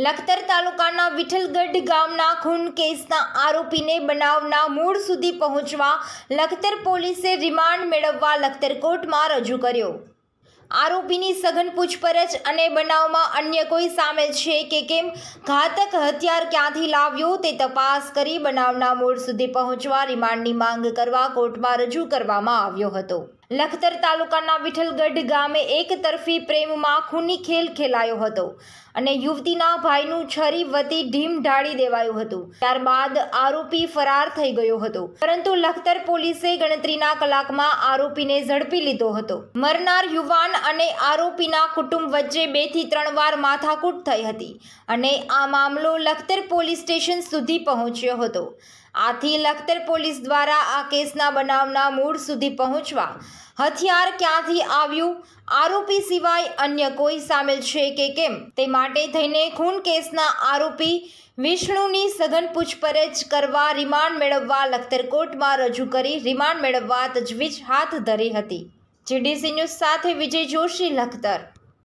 લખતર તાલુકાના વિઠલગઢ ગામના ખૂન કેસના આરોપીને બનાવના મૂળ સુધી પહોંચવા લખતર પોલીસે રિમાન્ડ મેળવવા લખતર કોર્ટમાં રજૂ કર્યો આરોપીની સઘન પૂછપરછ અને બનાવમાં અન્ય કોઈ સામેલ છે કે કેમ ઘાતક હથિયાર ક્યાંથી લાવ્યો તે તપાસ કરી બનાવના મૂળ સુધી પહોંચવા રિમાન્ડની માંગ કરવા કોર્ટમાં રજૂ કરવામાં આવ્યો હતો લખતર તાલુકાના વિઠ્ઠલગઢ ગામે એક તરફી પ્રેમમાં ખૂની ખેલ ખેલાયો હતો અને યુવતીના ભાઈનું છરી વતી ઢીમ ઢાળી દેવાયું હતું ત્યારબાદ આરોપી ફરાર થઈ ગયો હતો પરંતુ લખતર પોલીસે ગણતરીના કલાકમાં આરોપીને ઝડપી લીધો હતો મરનાર યુવાન અને આરોપીના કુટુંબ વચ્ચે બે થી ત્રણ વાર માથાકૂટ થઈ હતી અને આ મામલો લખતર પોલીસ સ્ટેશન સુધી પહોંચ્યો હતો આથી લખતર પોલીસ દ્વારા આ કેસના બનાવના મૂળ સુધી પહોંચવા હથિયાર ક્યાંથી આવ્યું આરોપી સિવાય અન્ય કોઈ સામેલ છે કે કેમ તે માટે થઈને ખૂન કેસના આરોપી વિષ્ણુની સઘન પૂછપરછ કરવા રિમાન્ડ મેળવવા લખતર કોર્ટમાં રજૂ કરી રિમાન્ડ મેળવવા તજવીજ હાથ ધરી હતી જીડીસી ન્યૂઝ સાથે વિજય જોશી લખતર